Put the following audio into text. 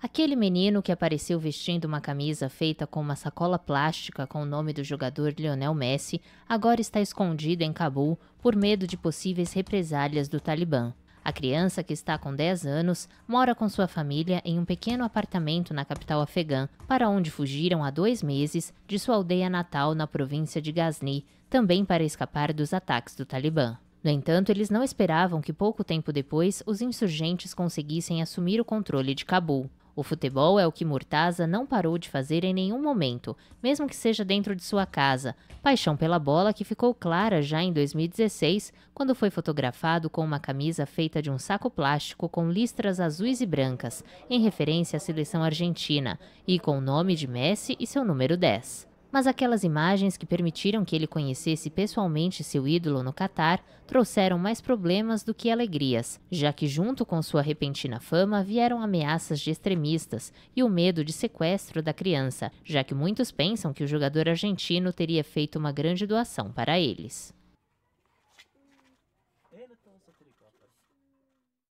Aquele menino que apareceu vestindo uma camisa feita com uma sacola plástica com o nome do jogador Lionel Messi agora está escondido em Cabul por medo de possíveis represálias do Talibã. A criança, que está com 10 anos, mora com sua família em um pequeno apartamento na capital afegã, para onde fugiram há dois meses de sua aldeia natal na província de Ghazni, também para escapar dos ataques do Talibã. No entanto, eles não esperavam que pouco tempo depois os insurgentes conseguissem assumir o controle de Cabul. O futebol é o que Murtaza não parou de fazer em nenhum momento, mesmo que seja dentro de sua casa. Paixão pela bola que ficou clara já em 2016, quando foi fotografado com uma camisa feita de um saco plástico com listras azuis e brancas, em referência à seleção argentina, e com o nome de Messi e seu número 10 mas aquelas imagens que permitiram que ele conhecesse pessoalmente seu ídolo no Catar trouxeram mais problemas do que alegrias, já que, junto com sua repentina fama, vieram ameaças de extremistas e o medo de sequestro da criança, já que muitos pensam que o jogador argentino teria feito uma grande doação para eles.